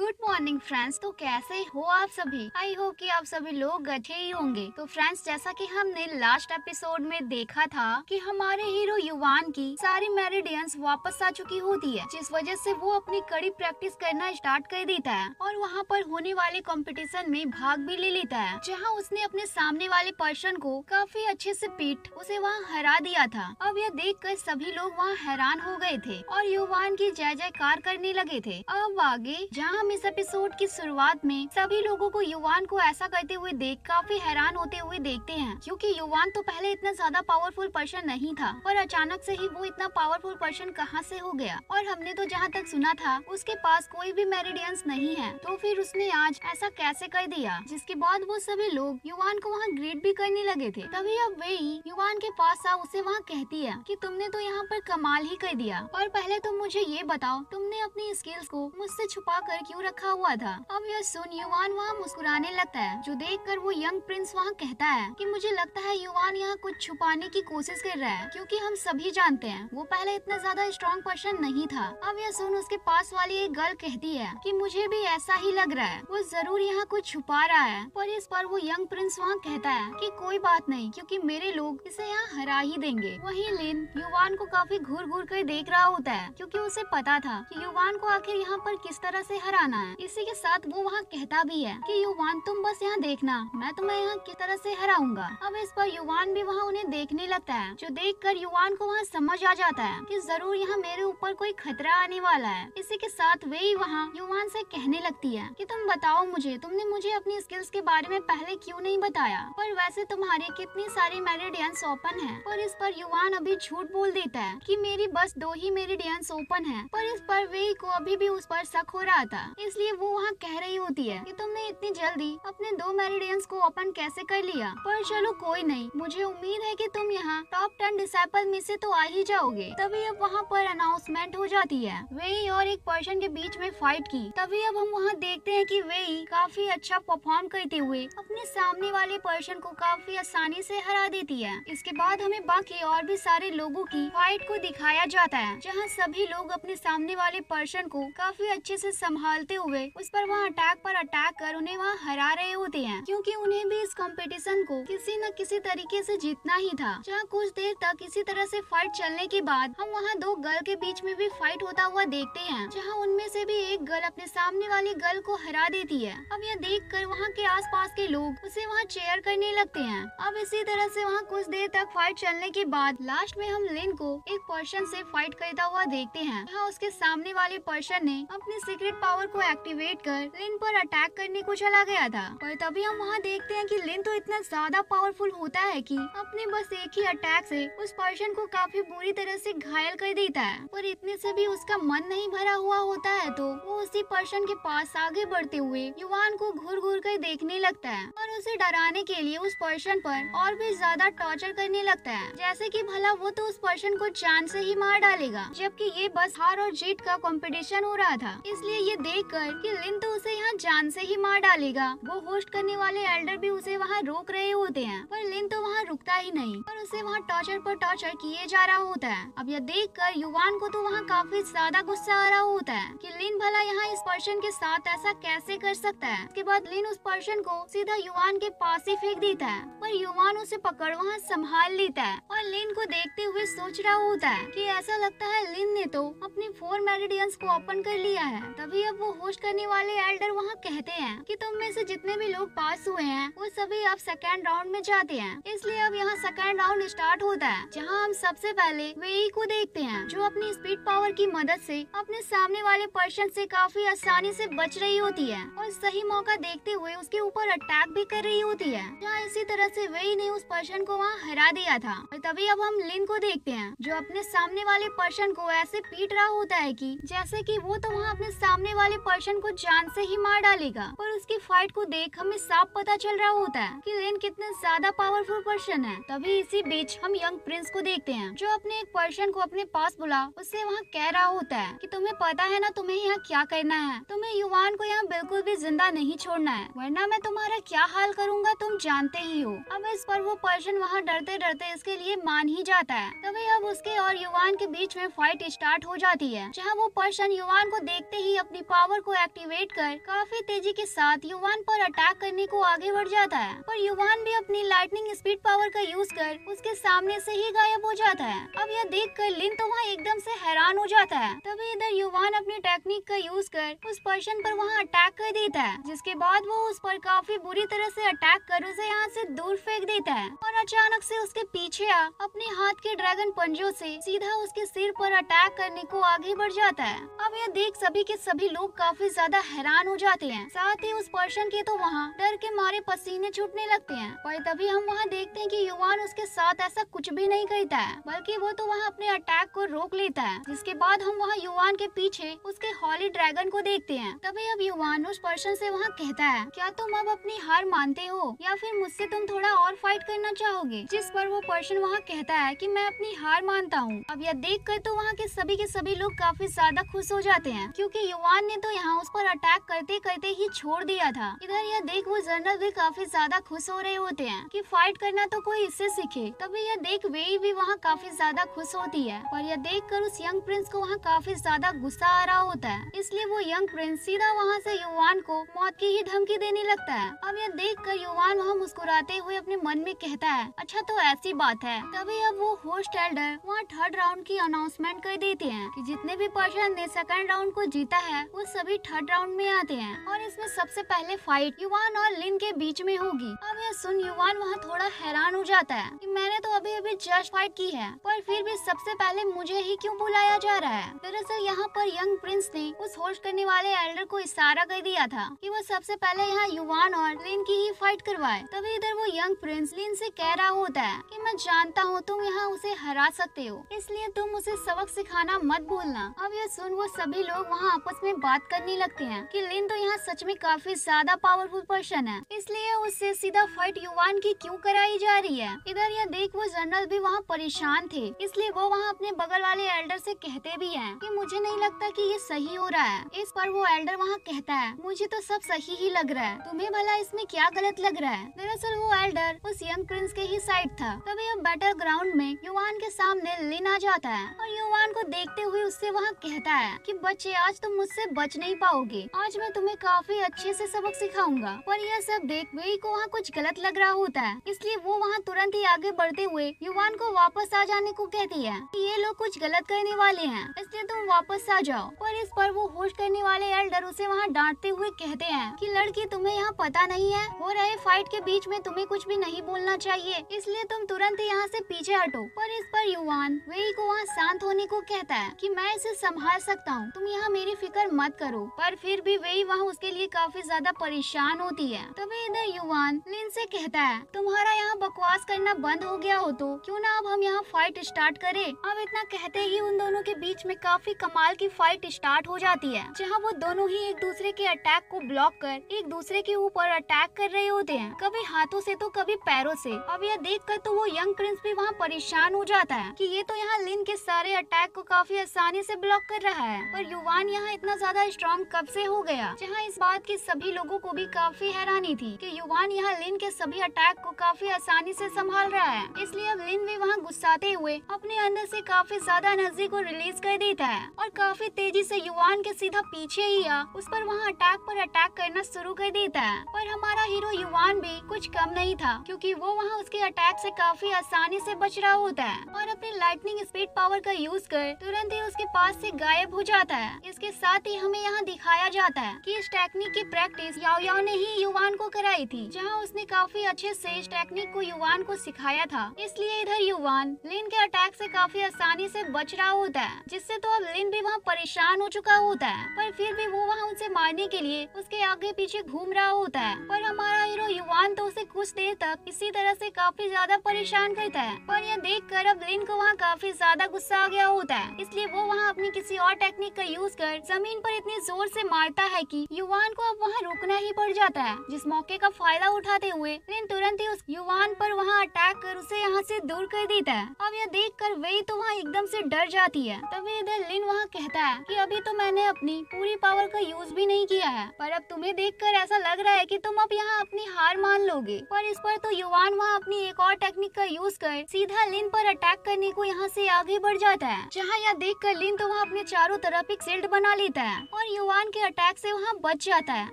good morning friends तो कैसे हो आप सभी आई होप कि आप सभी लोग अच्छे ही होंगे तो फ्रेंड्स जैसा कि हमने लास्ट एपिसोड में देखा था कि हमारे हीरो युवान की सारी मेरिडियंस वापस आ चुकी होती है जिस वजह से वो अपनी कड़ी प्रैक्टिस करना स्टार्ट कर देता है और वहाँ पर होने वाले कॉम्पिटिशन में भाग भी ले लेता है जहाँ उसने अपने सामने वाले पर्सन को काफी अच्छे से पीट उसे वहाँ हरा दिया था अब यह देख कर सभी लोग वहाँ हैरान हो गए थे और युवान की जय जयकार करने लगे थे अब आगे जहाँ हम इस एपिसोड की शुरुआत में सभी लोगों को युवान को ऐसा करते हुए देख काफी हैरान होते हुए देखते हैं क्योंकि युवान तो पहले इतना ज्यादा पावरफुल पर्सन नहीं था पर अचानक से ही वो इतना पावरफुल पर्सन कहाँ से हो गया और हमने तो जहाँ तक सुना था उसके पास कोई भी मेरिडियंस नहीं है तो फिर उसने आज ऐसा कैसे कर दिया जिसके बाद वो सभी लोग युवान को वहाँ ग्रीट भी करने लगे थे तभी अब वे युवान के पास आ उसे वहाँ कहती है कि तुमने तो यहाँ पर कमाल ही कर दिया और पहले तुम मुझे ये बताओ तुमने अपनी स्किल्स को मुझसे छुपा कर क्यों क्यों रखा हुआ था अब यह सुन युवान वहाँ मुस्कुराने लगता है जो देख कर वो यंग प्रिंस वहाँ कहता है कि मुझे लगता है युवान यहाँ कुछ छुपाने की कोशिश कर रहा है क्योंकि हम सभी जानते हैं वो पहले इतना ज्यादा स्ट्रॉन्ग पर्सन नहीं था अब यह सुन उसके पास वाली एक गर्ल कहती है की मुझे भी ऐसा ही लग रहा है वो जरूर यहाँ कुछ छुपा रहा है पर इस पर वो यंग प्रिंस वहाँ कहता है कि कोई बात नहीं क्योंकि मेरे लोग इसे यहाँ हरा ही देंगे वहीं लिन युवान को काफी घूर घूर कर देख रहा होता है क्योंकि उसे पता था कि युवान को आखिर यहाँ पर किस तरह से हरा आना है इसी के साथ वो वहाँ कहता भी है कि युवान तुम बस यहाँ देखना मैं तुम्हें यहाँ किस तरह से हराऊंगा अब इस पर युवान भी वहाँ उन्हें देखने लगता है जो देख कर युवान को वहाँ समझ आ जाता है की जरूर यहाँ मेरे ऊपर कोई खतरा आने वाला है इसी के साथ वे ही वहाँ युवान ऐसी कहने लगती है की तुम बताओ मुझे तुमने मुझे अपनी स्किल्स के बारे में पहले क्यूँ नहीं बताया पर वैसे तुम्हारी कितनी सारी मेरिडियंस ओपन है और इस पर युवान अभी झूठ बोल देता है कि मेरी बस दो ही मेरिडियंस ओपन है पर इस पर वे को अभी भी उस पर शक हो रहा था इसलिए वो वहाँ कह रही होती है कि तुमने इतनी जल्दी अपने दो मेरिडियंस को ओपन कैसे कर लिया पर चलो कोई नहीं मुझे उम्मीद है कि तुम यहाँ टॉप टेन डिसाइपल में से तो आ ही जाओगे तभी अब वहाँ पर अनाउंसमेंट हो जाती है वही और एक पर्सन के बीच में फाइट की तभी अब हम वहाँ देखते हैं की वही काफी अच्छा परफॉर्म करते हुए अपने सामने वाले पर्सन को काफी आसानी से हरा देती है इसके बाद हमें बाकी और भी सारे लोगों की फाइट को दिखाया जाता है जहाँ सभी लोग अपने सामने वाले पर्सन को काफी अच्छे से संभाल निकालते हुए उस पर वहाँ अटैक पर अटैक कर उन्हें वहाँ हरा रहे होते हैं क्योंकि उन्हें भी इस कंपटीशन को किसी न किसी तरीके से जीतना ही था जहाँ कुछ देर तक इसी तरह से फाइट चलने के बाद हम वहाँ दो गर्ल के बीच में भी फाइट होता हुआ देखते हैं जहाँ उनमें से भी एक गर्ल अपने सामने वाली गर्ल को हरा देती है अब यह देख कर वहाँ के आस पास के लोग उसे वहाँ चेयर करने लगते है अब इसी तरह ऐसी वहाँ कुछ देर तक फाइट चलने के बाद लास्ट में हम लिन को एक पर्सन ऐसी फाइट करता हुआ देखते हैं जहाँ उसके सामने वाले पर्सन ने अपनी सीक्रेट पावर को एक्टिवेट कर लिन पर अटैक करने को चला गया था पर तभी हम वहाँ देखते हैं कि लिन तो इतना ज्यादा पावरफुल होता है कि अपने बस एक ही अटैक से उस पर्सन को काफी बुरी तरह से घायल कर देता है पर इतने से भी उसका मन नहीं भरा हुआ होता है तो वो उसी पर्सन के पास आगे बढ़ते हुए युवान को घूर घूर कर देखने लगता है और उसे डराने के लिए उस पर्सन पर और भी ज्यादा टॉर्चर करने लगता है जैसे कि भला वो तो उस पर्सन को चांद से ही मार डालेगा जबकि ये बस हार और जीत का कंपटीशन हो रहा था इसलिए ये देख कर कि लिन तो उसे यहाँ जान से ही मार डालेगा वो होस्ट करने वाले एल्डर भी उसे वहाँ रोक रहे होते हैं पर लिन तो वहाँ रुकता ही नहीं और उसे वहाँ टॉर्चर पर टॉर्चर किए जा रहा होता है अब यह देख कर युवान को तो वहाँ काफी ज्यादा गुस्सा आ रहा होता है की लिन भला यहाँ इस पर्सन के साथ ऐसा कैसे कर सकता है उसके बाद लिन उस पर्सन को सीधा युवान के पास ही फेंक देता है पर युवान उसे पकड़ वहाँ संभाल लेता है और लिन को देखते हुए सोच रहा होता है कि ऐसा लगता है लिन ने तो अपने फोर मेरिडियंस को ओपन कर लिया है तभी अब वो को होस्ट करने वाले एल्डर वहाँ कहते हैं कि तुम में से जितने भी लोग पास हुए हैं वो सभी अब सेकेंड राउंड में जाते हैं इसलिए अब यहाँ सेकेंड राउंड स्टार्ट होता है जहाँ हम सबसे पहले वे को देखते हैं जो अपनी स्पीड पावर की मदद ऐसी अपने सामने वाले पर्सन ऐसी काफी आसानी ऐसी बच रही होती है और सही मौका देखते हुए उसके ऊपर अटैक भी कर रही होती है यहाँ इसी तरह ऐसी वे ने उस पर्सन को वहाँ हरा दिया था और तभी अब हम लिन को देखते हैं जो अपने सामने वाले पर्सन को ऐसे पीट रहा होता है की जैसे की वो तो वहाँ अपने सामने वाले पर्सन को जान से ही मार डालेगा पर उसकी फाइट को देख हमें साफ पता चल रहा होता है कि रेन कितना ज्यादा पावरफुल पर्सन है तभी इसी बीच हम यंग प्रिंस को देखते हैं जो अपने एक पर्सन को अपने पास बुला उससे वहाँ कह रहा होता है की तुम्हें पता है ना तुम्हें यहाँ क्या करना है तुम्हें युवान को यहाँ बिल्कुल भी जिंदा नहीं छोड़ना है वरना मैं तुम्हारा क्या हाल करूँगा तुम जानते ही हो अब इस पर वो पर्सन वहाँ डरते डरते इसके लिए मान ही जाता है तभी अब उसके और युवान के बीच में फाइट स्टार्ट हो जाती है जहाँ वो पर्सन युवान को देखते ही अपनी पावर पावर को एक्टिवेट कर काफी तेजी के साथ युवान पर अटैक करने को आगे बढ़ जाता है पर युवान भी अपनी लाइटनिंग स्पीड पावर का यूज कर उसके सामने से ही गायब हो जाता है अब यह देख कर लिन तो वहाँ एकदम से हैरान हो जाता है तभी इधर युवान अपनी टेक्निक का यूज कर उस पर्सन पर वहाँ अटैक कर देता है जिसके बाद वो उस पर काफी बुरी तरह से अटैक कर उसे यहाँ से दूर फेंक देता है और अचानक से उसके पीछे आ अपने हाथ के ड्रैगन पंजों से सीधा उसके सिर पर अटैक करने को आगे बढ़ जाता है अब यह देख सभी के सभी लोग लोग काफी ज्यादा हैरान हो जाते हैं साथ ही उस पर्सन के तो वहाँ डर के मारे पसीने छूटने लगते हैं पर तभी हम वहाँ देखते हैं कि युवान उसके साथ ऐसा कुछ भी नहीं कहता है बल्कि वो तो वहाँ अपने अटैक को रोक लेता है जिसके बाद हम वहाँ युवान के पीछे उसके हॉली ड्रैगन को देखते हैं तभी अब युवान उस पर्सन से वहाँ कहता है क्या तुम अब अपनी हार मानते हो या फिर मुझसे तुम थोड़ा और फाइट करना चाहोगे जिस पर वो पर्सन वहाँ कहता है की मैं अपनी हार मानता हूँ अब यह देख कर तो वहाँ के सभी के सभी लोग काफी ज्यादा खुश हो जाते हैं क्योंकि युवान ने तो यहाँ उस पर अटैक करते करते ही छोड़ दिया था इधर यह देख वो जनरल भी काफी ज्यादा खुश हो रहे होते हैं कि फाइट करना तो कोई इससे सीखे तभी यह देख वे भी वहाँ काफी ज्यादा खुश होती है और यह देख कर उस यंग प्रिंस को वहाँ काफी ज्यादा गुस्सा आ रहा होता है इसलिए वो यंग प्रिंस सीधा वहाँ से युवान को मौत की ही धमकी देने लगता है अब यह देख कर युवान वहाँ मुस्कुराते हुए अपने मन में कहता है अच्छा तो ऐसी बात है तभी अब वो होस्ट एल्डर वहाँ थर्ड राउंड की अनाउंसमेंट कर देते हैं कि जितने भी पर्सन ने सेकंड राउंड को जीता है वो सभी थर्ड राउंड में आते हैं और इसमें सबसे पहले फाइट युवान और लिन के बीच में होगी अब यह सुन युवान वहाँ थोड़ा हैरान हो जाता है कि मैंने तो अभी अभी जस्ट फाइट की है पर फिर भी सबसे पहले मुझे ही क्यों बुलाया जा रहा है दरअसल यहाँ पर यंग प्रिंस ने उस होस्ट करने वाले एल्डर को इशारा कर दिया था की वो सबसे पहले यहाँ युवान और लिन की ही फाइट करवाए तभी इधर वो यंग प्रिंस लिन से कह रहा होता है कि मैं जानता हूँ तुम यहाँ उसे हरा सकते हो इसलिए तुम उसे सबक सिखाना मत भूलना अब यह सुन वो सभी लोग वहाँ आपस में बात बात करने लगते हैं कि लिन तो यहाँ सच में काफी ज्यादा पावरफुल पर्सन है इसलिए उससे सीधा फाइट युवान की क्यों कराई जा रही है इधर यह देख वो जनरल भी वहाँ परेशान थे इसलिए वो वहाँ अपने बगल वाले एल्डर से कहते भी हैं कि मुझे नहीं लगता कि ये सही हो रहा है इस पर वो एल्डर वहाँ कहता है मुझे तो सब सही ही लग रहा है तुम्हें भला इसमें क्या गलत लग रहा है दरअसल वो एल्डर उस यंग प्रिंस के ही साइड था तभी अब बैटल ग्राउंड में युवान के सामने लिन आ जाता है और युवान को देखते हुए उससे वहाँ कहता है की बच्चे आज तुम मुझसे बच बच नहीं पाओगे आज मैं तुम्हें काफी अच्छे से सबक सिखाऊंगा पर यह सब देख वही को वहाँ कुछ गलत लग रहा होता है इसलिए वो वहाँ तुरंत ही आगे बढ़ते हुए युवान को वापस आ जाने को कहती है कि ये लोग कुछ गलत करने वाले हैं इसलिए तुम वापस आ जाओ पर इस पर वो होश करने वाले एल्डर उसे वहाँ डांटते हुए कहते हैं कि लड़की तुम्हें यहाँ पता नहीं है हो रहे फाइट के बीच में तुम्हें कुछ भी नहीं बोलना चाहिए इसलिए तुम तुरंत यहाँ से पीछे हटो पर इस पर युवान वही को वहाँ शांत होने को कहता है कि मैं इसे संभाल सकता हूँ तुम यहाँ मेरी फिक्र मत करो पर फिर भी वही वहाँ उसके लिए काफी ज्यादा परेशान होती है तभी इधर युवान लिन से कहता है तुम्हारा यहाँ बकवास करना बंद हो गया हो तो क्यों ना अब हम यहाँ फाइट स्टार्ट करें अब इतना कहते ही उन दोनों के बीच में काफी कमाल की फाइट स्टार्ट हो जाती है जहाँ वो दोनों ही एक दूसरे के अटैक को ब्लॉक कर एक दूसरे के ऊपर अटैक कर रहे होते हैं कभी हाथों से तो कभी पैरों से अब यह देख कर तो वो यंग प्रिंस भी वहाँ परेशान हो जाता है कि ये तो यहाँ लिन के सारे अटैक को काफी आसानी से ब्लॉक कर रहा है पर युवान यहाँ इतना ज्यादा इतना स्ट्रॉन्ग कब से हो गया जहां इस बात की सभी लोगों को भी काफी हैरानी थी कि युवान यहाँ लिन के सभी अटैक को काफी आसानी से संभाल रहा है इसलिए अब लिन भी वहाँ गुस्साते हुए अपने अंदर से काफी ज्यादा एनर्जी को रिलीज कर देता है और काफी तेजी से युवान के सीधा पीछे ही आ उस पर वहाँ अटैक पर अटैक करना शुरू कर देता है पर हमारा हीरो युवान भी कुछ कम नहीं था क्योंकि वो वहाँ उसके अटैक से काफी आसानी से बच रहा होता है और अपनी लाइटनिंग स्पीड पावर का यूज कर तुरंत ही उसके पास से गायब हो जाता है इसके साथ ही हमें यहाँ दिखाया जाता है कि इस टेक्निक की प्रैक्टिस याओ याओ ने ही युवान को कराई थी जहाँ उसने काफी अच्छे से इस टेक्निक को युवान को सिखाया था इसलिए इधर युवान लिन के अटैक से काफी आसानी से बच रहा होता है जिससे तो अब लिन भी वहाँ परेशान हो चुका होता है पर फिर भी वो वहाँ उसे मारने के लिए उसके आगे पीछे घूम रहा होता है पर हमारा हीरो युवान तो उसे कुछ देर तक इसी तरह से काफी ज्यादा परेशान करता है पर यह देख कर अब लिन को वहाँ काफी ज्यादा गुस्सा आ गया होता है इसलिए वो वहाँ अपनी किसी और टेक्निक का यूज कर टक्कर जमीन पर इतनी जोर से मारता है कि युवान को अब वहाँ रुकना ही पड़ जाता है जिस मौके का फायदा उठाते हुए रिन तुरंत ही उस युवान पर वहाँ अटैक कर उसे यहाँ से दूर कर देता है अब यह देख कर वही तो वहाँ एकदम से डर जाती है तभी इधर लिन वहाँ कहता है की अभी तो मैंने अपनी पूरी पावर का यूज भी नहीं किया है पर अब तुम्हें देख ऐसा लग रहा है की तुम अब यहाँ अपनी हार मान लोगे पर इस पर तो युवान वहाँ अपनी एक और टेक्निक का यूज कर सीधा लिन पर अटैक करने को यहाँ से आगे बढ़ जाता है जहाँ यह देख कर लिन तो वहाँ अपने चारों तरफ एक सिल्ड बना लेता है और युवान के अटैक से वहाँ बच जाता है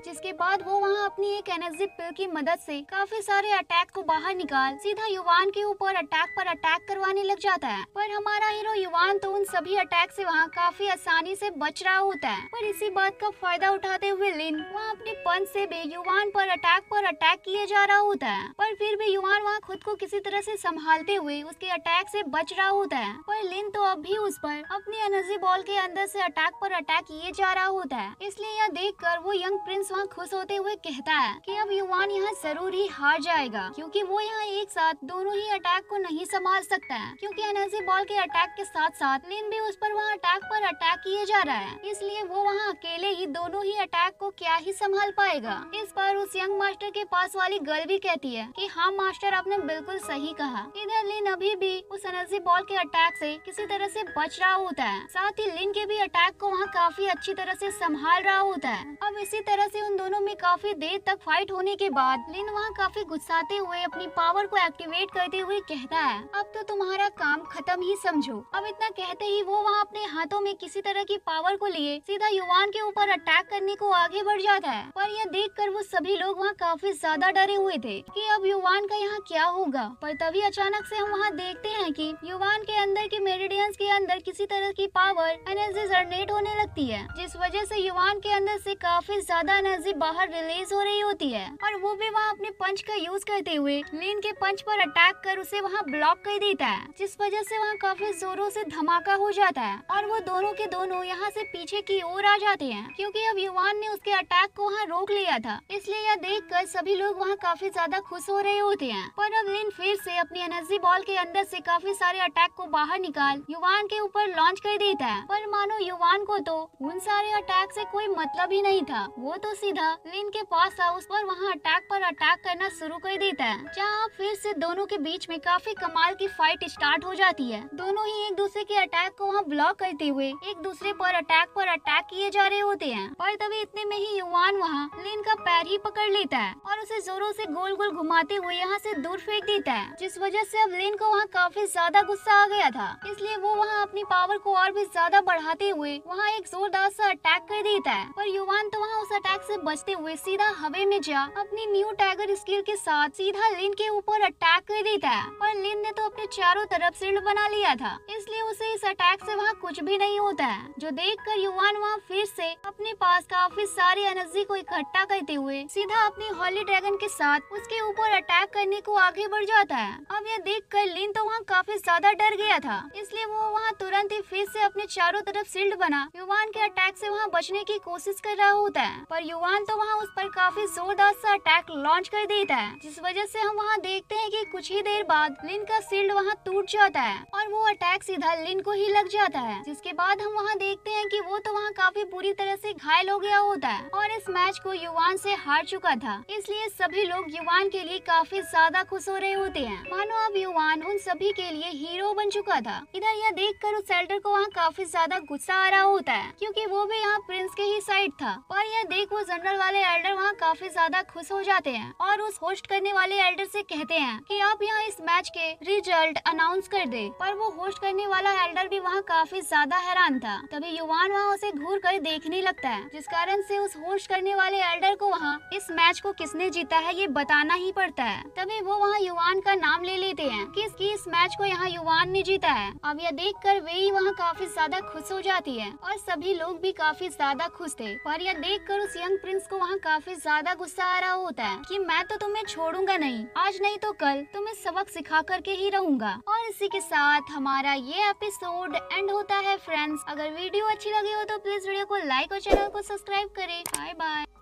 जिसके बाद वो वहाँ अपनी एक एनर्जी पिल की मदद से काफी सारे अटैक को बाहर निकाल सीधा युवान के ऊपर अटैक पर अटैक करवाने लग जाता है पर हमारा हीरो युवान तो उन सभी अटैक से वहाँ काफी आसानी से बच रहा होता है पर इसी बात का फायदा उठाते हुए लिन वहाँ अपने पंच से भी युवान पर अटैक पर अटैक किए जा रहा होता है पर फिर भी युवान वहाँ खुद को किसी तरह से संभालते हुए उसके अटैक से बच रहा होता है पर लिन तो अब भी उस पर अपनी एनर्जी बॉल के अंदर से अटैक पर अटैक अटैक किए जा रहा होता है इसलिए यह देख कर वो यंग प्रिंस वहाँ खुश होते हुए कहता है की अब युवान यहाँ जरूर ही हार जाएगा क्यूँकी वो यहाँ एक साथ दोनों ही अटैक को नहीं संभाल सकता है क्यूँकी एनर्जी बॉल के अटैक के साथ साथ लिन भी उस पर वहाँ अटैक पर अटैक किए जा रहा है इसलिए वो वहाँ अकेले ही दोनों ही अटैक को क्या ही संभाल पाएगा इस पर उस यंग मास्टर के पास वाली गर्ल भी कहती है कि हाँ मास्टर आपने बिल्कुल सही कहा इधर लिन अभी भी उस एनर्जी बॉल के अटैक से किसी तरह से बच रहा होता है साथ ही लिन के भी अटैक को वहाँ काफी अच्छी तरह से संभाल रहा होता है अब इसी तरह से उन दोनों में काफी देर तक फाइट होने के बाद लिन वहाँ काफी गुस्साते हुए अपनी पावर को एक्टिवेट करते हुए कहता है अब तो तुम्हारा काम खत्म ही समझो अब इतना कहते ही वो वहाँ अपने हाथों में किसी तरह की पावर को लिए सीधा युवान के ऊपर अटैक करने को आगे बढ़ जाता है पर यह देख कर वो सभी लोग वहाँ काफी ज्यादा डरे हुए थे कि अब युवान का यहाँ क्या होगा पर तभी अचानक से हम वहाँ देखते हैं कि युवान के अंदर के मेरिडियंस के अंदर किसी तरह की पावर एनर्जी जनरेट होने लगती सकती है जिस वजह से युवान के अंदर से काफी ज्यादा एनर्जी बाहर रिलीज हो रही होती है और वो भी वहाँ अपने पंच का यूज करते हुए लीन के पंच पर अटैक कर उसे वहाँ ब्लॉक कर देता है जिस वजह से वहाँ काफी जोरों से धमाका हो जाता है और वो दोनों के दोनों यहाँ से पीछे की ओर आ जाते हैं क्योंकि अब युवान ने उसके अटैक को वहाँ रोक लिया था इसलिए यह देख कर सभी लोग वहाँ काफी ज्यादा खुश हो रहे होते हैं पर अब लीन फिर से अपनी एनर्जी बॉल के अंदर से काफी सारे अटैक को बाहर निकाल युवान के ऊपर लॉन्च कर देता है पर मानो युवान को तो उन सारे अटैक से कोई मतलब ही नहीं था वो तो सीधा विन के पास हाउस पर वहाँ अटैक पर अटैक करना शुरू कर देता है जहाँ फिर से दोनों के बीच में काफी कमाल की फाइट स्टार्ट हो जाती है दोनों ही एक दूसरे के अटैक को वहाँ ब्लॉक करते हुए एक दूसरे पर अटैक पर अटैक किए जा रहे होते हैं और तभी इतने में ही युवान वहाँ लिन का पैर ही पकड़ लेता है और उसे जोरों से गोल गोल घुमाते हुए यहाँ से दूर फेंक देता है जिस वजह से अब लिन को वहाँ काफी ज्यादा गुस्सा आ गया था इसलिए वो वहाँ अपनी पावर को और भी ज्यादा बढ़ाते हुए वहाँ एक एक जोरदार सा अटैक कर देता है पर युवान तो वहाँ उस अटैक से बचते हुए सीधा हवे में जा अपनी न्यू टाइगर स्किल के साथ सीधा लिन के ऊपर अटैक कर देता है पर लिन ने तो अपने चारों तरफ सिल्ड बना लिया था इसलिए उसे इस अटैक से वहाँ कुछ भी नहीं होता है जो देख कर युवान वहाँ फिर से अपने पास काफी सारी एनर्जी को इकट्ठा करते हुए सीधा अपनी हॉली ड्रैगन के साथ उसके ऊपर अटैक करने को आगे बढ़ जाता है अब यह देख कर लिन तो वहाँ काफी ज्यादा डर गया था इसलिए वो वहाँ तुरंत ही फिर से अपने चारों तरफ सील्ड बना युवान युवान के अटैक से वहां बचने की कोशिश कर रहा होता है पर युवान तो वहां उस पर काफी जोरदार सा अटैक लॉन्च कर देता है जिस वजह से हम वहां देखते हैं कि कुछ ही देर बाद लिन का सील्ड वहां टूट जाता है और वो अटैक सीधा लिन को ही लग जाता है जिसके बाद हम वहाँ देखते हैं की वो तो वहाँ काफी बुरी तरह ऐसी घायल हो गया होता है और इस मैच को युवान ऐसी हार चुका था इसलिए सभी लोग युवान के लिए काफी ज्यादा खुश हो रहे होते हैं मानो अब युवान उन सभी के लिए हीरो बन चुका था इधर यह देख कर उस सेल्टर को वहाँ काफी ज्यादा गुस्सा आ रहा होता है हैं क्योंकि वो भी यहाँ प्रिंस के ही साइड था पर यह देख वो जनरल वाले एल्डर वहाँ काफी ज्यादा खुश हो जाते हैं और उस होस्ट करने वाले एल्डर से कहते हैं कि आप यहाँ इस मैच के रिजल्ट अनाउंस कर दे पर वो होस्ट करने वाला एल्डर भी वहाँ काफी ज्यादा हैरान था तभी युवान वहाँ उसे घूर कर देखने लगता है जिस कारण से उस होस्ट करने वाले एल्डर को वहाँ इस मैच को किसने जीता है ये बताना ही पड़ता है तभी वो वहाँ युवान का नाम ले लेते हैं कि इसकी इस मैच को यहाँ युवान ने जीता है अब यह देख कर वे ही वहाँ काफी ज्यादा खुश हो जाती है और सब सभी लोग भी काफी ज्यादा खुश थे और यह देख कर उस यंग प्रिंस को वहाँ काफी ज्यादा गुस्सा आ रहा होता है की मैं तो तुम्हें छोड़ूंगा नहीं आज नहीं तो कल तुम्हें सबक सिखा करके ही रहूंगा और इसी के साथ हमारा ये एपिसोड एंड होता है फ्रेंड्स अगर वीडियो अच्छी लगी हो तो प्लीज वीडियो को लाइक और चैनल को सब्सक्राइब करे बाय बाय